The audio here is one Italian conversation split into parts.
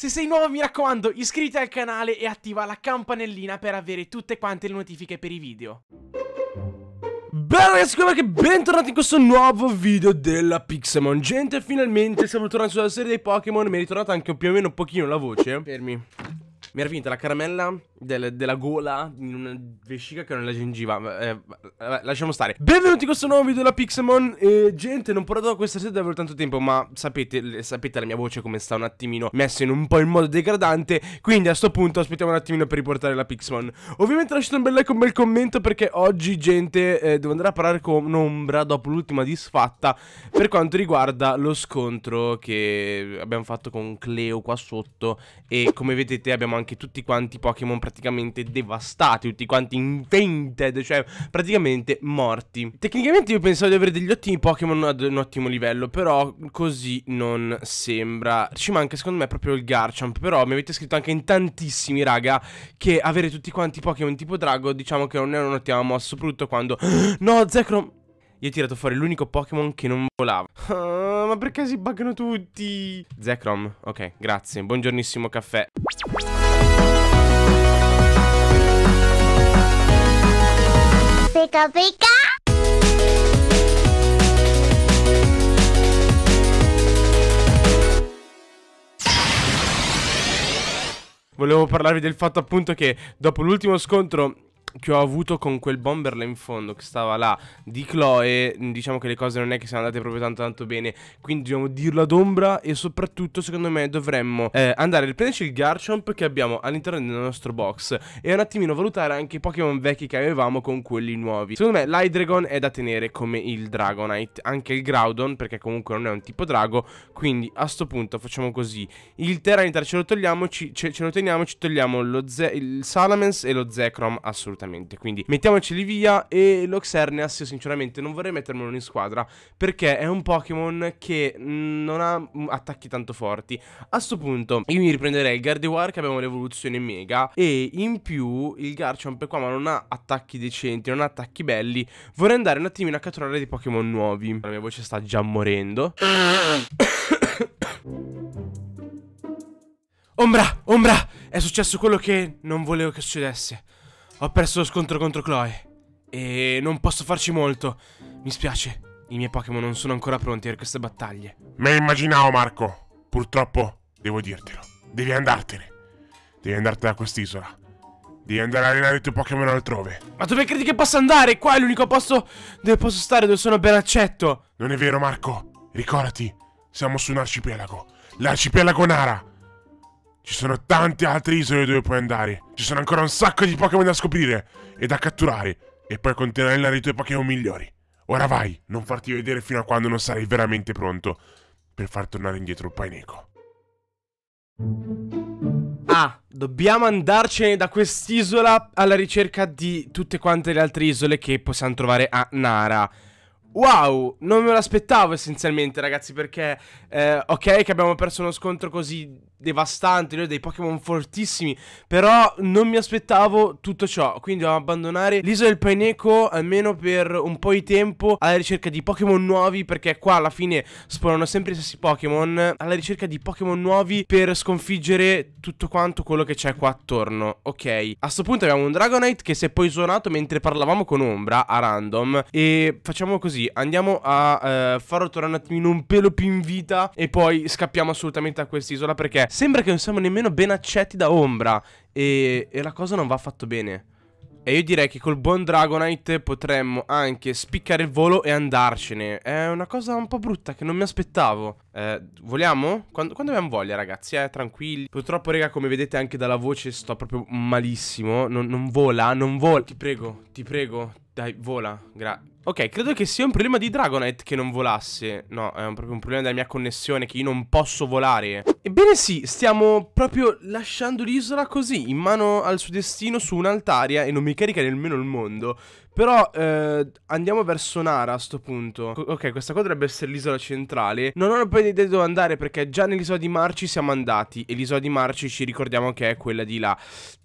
Se sei nuovo mi raccomando iscriviti al canale e attiva la campanellina per avere tutte quante le notifiche per i video. Bella ragazzi, come che bentornati in questo nuovo video della Pixamon Gente, finalmente siamo tornati sulla serie dei Pokémon Mi è ritornata anche più o meno un pochino la voce Fermi mi era finita la caramella del, della gola in una vescica che non è la gengiva. Eh, vabbè, eh, lasciamo stare. Benvenuti in questo nuovo video della Pixelmon. Eh, gente, non porterò questa sera davvero tanto tempo, ma sapete, sapete la mia voce come sta un attimino messa in un po' in modo degradante. Quindi a sto punto aspettiamo un attimino per riportare la Pixelmon. Ovviamente lasciate un bel like e un bel commento perché oggi, gente, eh, devo andare a parlare con un'ombra dopo l'ultima disfatta per quanto riguarda lo scontro che abbiamo fatto con Cleo qua sotto e come vedete abbiamo anche anche tutti quanti Pokémon praticamente devastati, tutti quanti invented, cioè praticamente morti. Tecnicamente io pensavo di avere degli ottimi Pokémon ad un ottimo livello, però così non sembra. Ci manca secondo me proprio il Garchomp, però mi avete scritto anche in tantissimi, raga, che avere tutti quanti Pokémon tipo Drago diciamo che non è un'ottima mossa, soprattutto quando... no, Zekrom! Io ho tirato fuori l'unico Pokémon che non volava. Ah, ma perché si buggano tutti? Zekrom, ok, grazie. Buongiornissimo caffè. pica pica. Volevo parlarvi del fatto appunto che dopo l'ultimo scontro che ho avuto con quel bomber là in fondo che stava là di Chloe, diciamo che le cose non è che siano andate proprio tanto tanto bene, quindi dobbiamo dirlo ad ombra e soprattutto secondo me dovremmo eh, andare a riprenderci il Garchomp che abbiamo all'interno del nostro box e un attimino valutare anche i Pokémon vecchi che avevamo con quelli nuovi. Secondo me l'Hydregon è da tenere come il Dragonite, anche il Groudon perché comunque non è un tipo drago, quindi a sto punto facciamo così, il Terranitar ce lo togliamo, ci, ce, ce lo teniamo, ci togliamo lo Ze il Salamence e lo Zekrom assolutamente assolutamente. Quindi mettiamoceli via e lo Xerneas io sinceramente non vorrei mettermelo in squadra perché è un Pokémon che non ha mm, attacchi tanto forti. A questo punto io mi riprenderei il Gardevoir che abbiamo l'evoluzione mega e in più il Garchomp è qua ma non ha attacchi decenti, non ha attacchi belli. Vorrei andare un attimino a catturare dei Pokémon nuovi. La mia voce sta già morendo. Ombra, ombra, è successo quello che non volevo che succedesse. Ho perso lo scontro contro Chloe. E non posso farci molto. Mi spiace. I miei Pokémon non sono ancora pronti per queste battaglie. Me immaginavo, Marco. Purtroppo, devo dirtelo. Devi andartene. Devi andartene da quest'isola. Devi andare a allenare i tuoi Pokémon altrove. Ma dove credi che possa andare? Qua è l'unico posto dove posso stare, dove sono ben accetto. Non è vero, Marco. Ricordati, siamo su un arcipelago. L'arcipelago Nara. Ci sono tante altre isole dove puoi andare. Ci sono ancora un sacco di Pokémon da scoprire e da catturare. E puoi continuare la rete dei Pokémon migliori. Ora vai, non farti vedere fino a quando non sarai veramente pronto per far tornare indietro il Paineco. Ah, dobbiamo andarcene da quest'isola alla ricerca di tutte quante le altre isole che possiamo trovare a Nara. Wow, non me l'aspettavo essenzialmente ragazzi perché eh, ok che abbiamo perso uno scontro così devastante, noi dei Pokémon fortissimi, però non mi aspettavo tutto ciò, quindi dobbiamo abbandonare l'isola del Paineco almeno per un po' di tempo alla ricerca di Pokémon nuovi perché qua alla fine spawnano sempre i stessi Pokémon, alla ricerca di Pokémon nuovi per sconfiggere tutto quanto quello che c'è qua attorno, ok. A sto punto abbiamo un Dragonite che si è poi suonato mentre parlavamo con Ombra a random e facciamo così così Andiamo a eh, farlo tornare un attimino un pelo più in vita E poi scappiamo assolutamente da quest'isola Perché sembra che non siamo nemmeno ben accetti da Ombra e, e la cosa non va affatto bene e io direi che col buon Dragonite potremmo anche spiccare il volo e andarcene. È una cosa un po' brutta che non mi aspettavo. Eh, vogliamo? Quando, quando, abbiamo voglia, ragazzi, eh, tranquilli. Purtroppo, raga, come vedete anche dalla voce, sto proprio malissimo. Non, non vola, non vola. Ti prego, ti prego. Dai, vola. Gra ok, credo che sia un problema di Dragonite che non volasse. No, è un, proprio un problema della mia connessione, che io non posso volare. Ebbene sì, stiamo proprio lasciando l'isola così, in mano al suo destino, su un'altaria, e non mi carica nemmeno il mondo. Però eh, andiamo verso Nara a sto punto. Co ok, questa qua dovrebbe essere l'isola centrale. Non ho ben idea di dove andare perché già nell'isola di Marci siamo andati. E l'isola di Marci ci ricordiamo che è quella di là.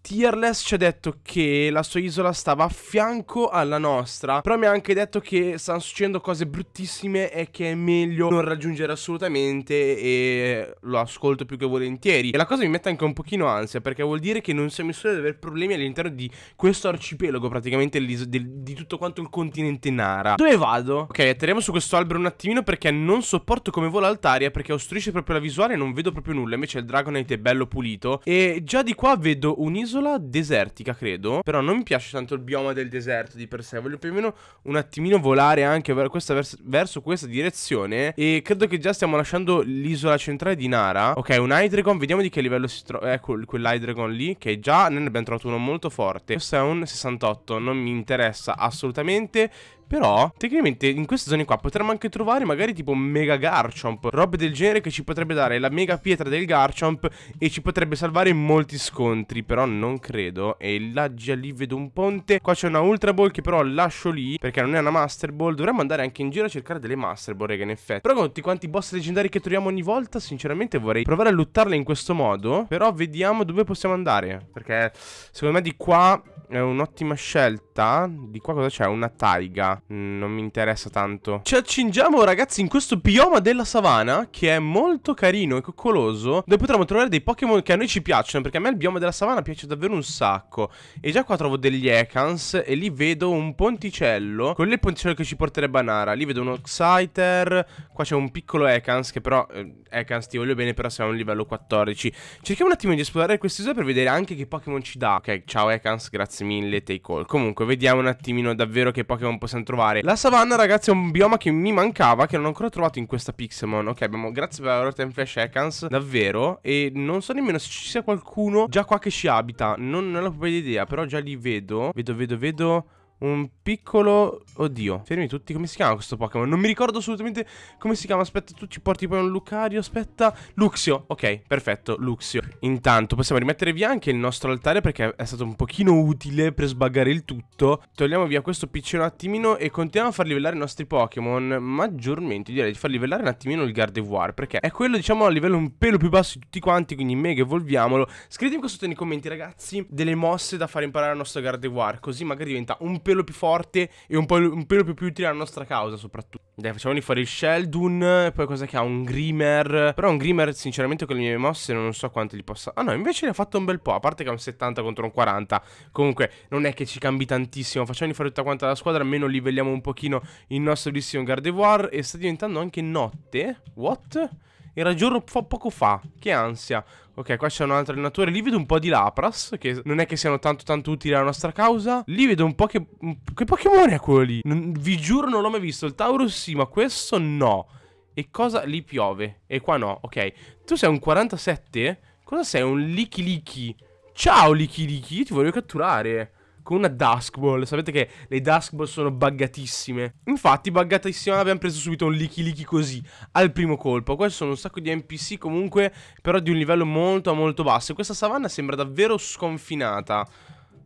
Tearless ci ha detto che la sua isola stava a fianco alla nostra, però mi ha anche detto che stanno succedendo cose bruttissime e che è meglio non raggiungere assolutamente e lo ascolto più che volentieri. E la cosa mi mette anche un pochino ansia perché vuol dire che non siamo in solo ad avere problemi all'interno di questo arcipelago, praticamente di, di tutto quanto il continente Nara. Dove vado? Ok, atterriamo su questo albero un attimino perché non sopporto come vola Altaria perché ostruisce proprio la visuale e non vedo proprio nulla, invece il Dragonite è bello pulito e già di qua vedo un'isola un'isola desertica, credo. Però non mi piace tanto il bioma del deserto di per sé. Voglio più o meno un attimino volare anche ver questa vers verso questa direzione. E credo che già stiamo lasciando l'isola centrale di Nara. Ok, un Hydreigon. Vediamo di che livello si trova. Ecco eh, quell'Hydreigon lì. Che già ne abbiamo trovato uno molto forte. Questo è un 68. Non mi interessa assolutamente. Però, tecnicamente, in queste zone qua potremmo anche trovare magari tipo un mega Garchomp. Robe del genere che ci potrebbe dare la mega pietra del Garchomp e ci potrebbe salvare molti scontri. Però non credo. E là già lì vedo un ponte. Qua c'è una Ultra Ball che però lascio lì perché non è una Master Ball. Dovremmo andare anche in giro a cercare delle Master Ball, raga, in effetti. Però con tutti quanti boss leggendari che troviamo ogni volta, sinceramente vorrei provare a luttarle in questo modo. Però vediamo dove possiamo andare. Perché secondo me di qua è un'ottima scelta. Di qua cosa c'è? Una taiga. non mi interessa tanto. Ci accingiamo, ragazzi, in questo bioma della savana, che è molto carino e coccoloso, dove potremo trovare dei Pokémon che a noi ci piacciono, perché a me il bioma della savana piace davvero un sacco. E già qua trovo degli Ekans, e lì vedo un ponticello. Quello è il ponticello che ci porterebbe a Nara. Lì vedo un Oxiter. qua c'è un piccolo Ekans, che però... Eh, Ekans, ti voglio bene, però siamo a un livello 14. Cerchiamo un attimo di esplorare quest'isola per vedere anche che Pokémon ci dà. Ok, ciao Ekans, grazie grazie mille, take all. Comunque, vediamo un attimino davvero che Pokémon possiamo trovare. La savanna, ragazzi, è un bioma che mi mancava, che non ho ancora trovato in questa Pixelmon. Ok, abbiamo... Grazie per aver Rotten Flash Hackans, davvero. E non so nemmeno se ci sia qualcuno già qua che ci abita. Non, non ho proprio idea, però già li vedo. Vedo, vedo, vedo... Un piccolo... Oddio, fermi tutti, come si chiama questo Pokémon? Non mi ricordo assolutamente come si chiama, aspetta, tu ci porti poi un Lucario, aspetta... Luxio, ok, perfetto, Luxio. Intanto possiamo rimettere via anche il nostro altare perché è stato un pochino utile per sbaggare il tutto. Togliamo via questo piccino un attimino e continuiamo a far livellare i nostri Pokémon. Maggiormente direi di far livellare un attimino il Gardevoir perché è quello, diciamo, a livello un pelo più basso di tutti quanti, quindi mega evolviamolo. Scrivetemi qua sotto nei commenti, ragazzi, delle mosse da far imparare al nostro Gardevoir, così magari diventa un pelo più forte e un, po un pelo più, più utile alla nostra causa soprattutto. Dai, facciamoli fare il Sheldon, poi cosa che ha? Un Grimer Però un Grimer sinceramente, con le mie mosse non so quanto gli possa... Ah no, invece ne ha fatto un bel po', a parte che ha un 70 contro un 40. Comunque, non è che ci cambi tantissimo. Facciamoli fare tutta quanta la squadra, almeno livelliamo un pochino il nostro bellissimo Gardevoir. E sta diventando anche notte. What? Era giorno po poco fa. Che ansia. Ok, qua c'è un altro allenatore. Lì vedo un po' di Lapras, che non è che siano tanto tanto utili alla nostra causa. Lì vedo un po' che... Che Pokémon è quello lì? Non, vi giuro non l'ho mai visto. Il Taurus sì, ma questo no. E cosa? Lì piove. E qua no, ok. Tu sei un 47? Cosa sei? Un Liki Liki? Ciao Liki Liki, io ti voglio catturare con una Duskball. Sapete che le Duskball sono buggatissime. Infatti, buggatissima abbiamo preso subito un Licky Licky così, al primo colpo. Questi sono un sacco di NPC comunque, però di un livello molto molto basso. E questa savanna sembra davvero sconfinata.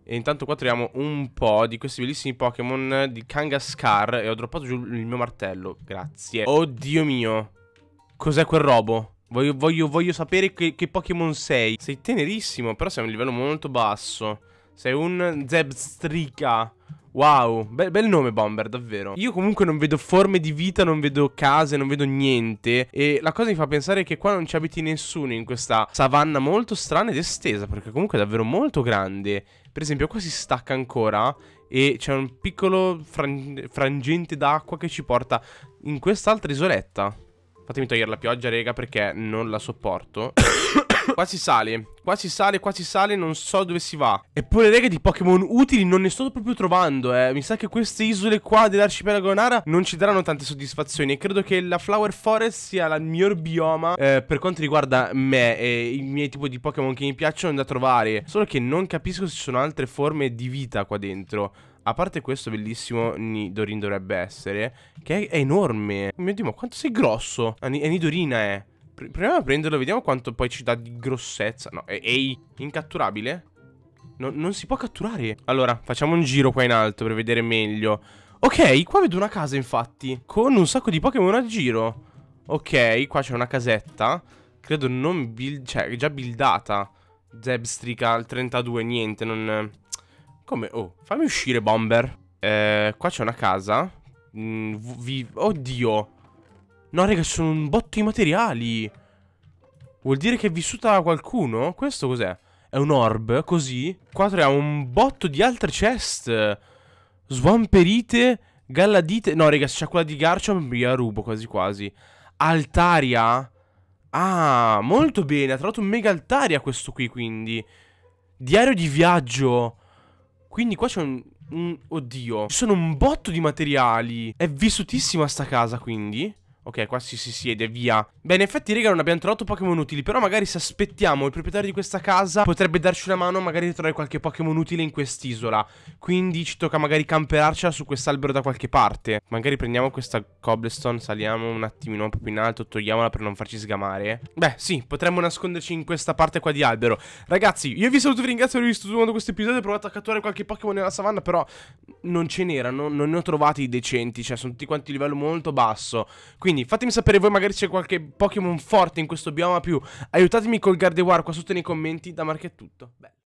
E intanto qua troviamo un po' di questi bellissimi Pokémon di Kangaskar. E ho droppato giù il mio martello, grazie. Oddio mio, cos'è quel robo? Voglio, voglio, voglio sapere che, che Pokémon sei. Sei tenerissimo, però sei a un livello molto basso. Sei un Zebstrica. Wow, Be bel nome Bomber, davvero. Io comunque non vedo forme di vita, non vedo case, non vedo niente. E la cosa mi fa pensare che qua non ci abiti nessuno in questa savanna molto strana ed estesa, perché comunque è davvero molto grande. Per esempio qua si stacca ancora e c'è un piccolo frang frangente d'acqua che ci porta in quest'altra isoletta. Fatemi togliere la pioggia, rega, perché non la sopporto. Qua si sale, qua si sale, qua si sale, non so dove si va. Eppure, raga, di Pokémon utili non ne sto proprio trovando, eh. Mi sa che queste isole qua dell'arcipelago Nara non ci daranno tante soddisfazioni. E credo che la Flower Forest sia il miglior bioma eh, per quanto riguarda me e i miei tipi di Pokémon che mi piacciono da trovare. Solo che non capisco se ci sono altre forme di vita qua dentro. A parte questo bellissimo Nidorin dovrebbe essere Che è, enorme oh Mio Dio ma quanto sei grosso ah, È Nidorina è eh. Pr proviamo a prenderlo, vediamo quanto poi ci dà di grossezza. No, ehi, incatturabile? No, non si può catturare. Allora, facciamo un giro qua in alto per vedere meglio. Ok, qua vedo una casa infatti, con un sacco di Pokémon a giro. Ok, qua c'è una casetta. Credo non build... cioè, già buildata. Zebstrica al 32, niente, non... Come? Oh, fammi uscire, Bomber. Eh, qua c'è una casa. Mm, Oddio. No, raga, sono un botto di materiali. Vuol dire che è vissuta qualcuno? Questo cos'è? È un orb, così? Qua troviamo un botto di altre chest. Svamperite, galladite... No, raga, c'è quella di Garchomp, mi la rubo quasi quasi. Altaria? Ah, molto bene. Ha trovato un mega altaria questo qui, quindi. Diario di viaggio. Quindi qua c'è un... Mm, oddio. Ci sono un botto di materiali. È vissutissima sta casa, quindi. Ok, qua si, si siede, via. Beh, in effetti, raga, non abbiamo trovato Pokémon utili. Però magari se aspettiamo il proprietario di questa casa potrebbe darci una mano magari a trovare qualche Pokémon utile in quest'isola. Quindi ci tocca magari camperarcela su quest'albero da qualche parte. Magari prendiamo questa cobblestone, saliamo un attimino un po' più in alto, togliamola per non farci sgamare. Beh, sì, potremmo nasconderci in questa parte qua di albero. Ragazzi, io vi saluto, vi ringrazio per aver visto tutto questo episodio. Ho provato a catturare qualche Pokémon nella savanna, però non ce n'erano, non ne ho trovati decenti. Cioè, sono tutti quanti a livello molto basso. Quindi... Quindi fatemi sapere voi magari c'è qualche Pokémon forte in questo bioma più. Aiutatemi col Gardevoir qua sotto nei commenti. Da Marco è tutto. Beh.